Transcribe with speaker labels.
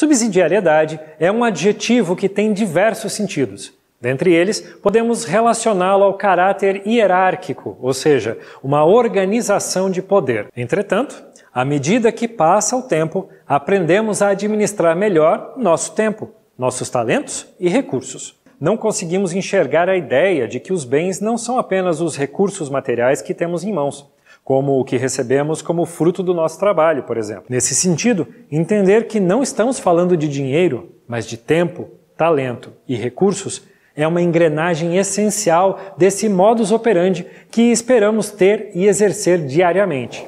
Speaker 1: Subsidiariedade é um adjetivo que tem diversos sentidos. Dentre eles, podemos relacioná-lo ao caráter hierárquico, ou seja, uma organização de poder. Entretanto, à medida que passa o tempo, aprendemos a administrar melhor nosso tempo, nossos talentos e recursos. Não conseguimos enxergar a ideia de que os bens não são apenas os recursos materiais que temos em mãos, como o que recebemos como fruto do nosso trabalho, por exemplo. Nesse sentido, entender que não estamos falando de dinheiro, mas de tempo, talento e recursos é uma engrenagem essencial desse modus operandi que esperamos ter e exercer diariamente.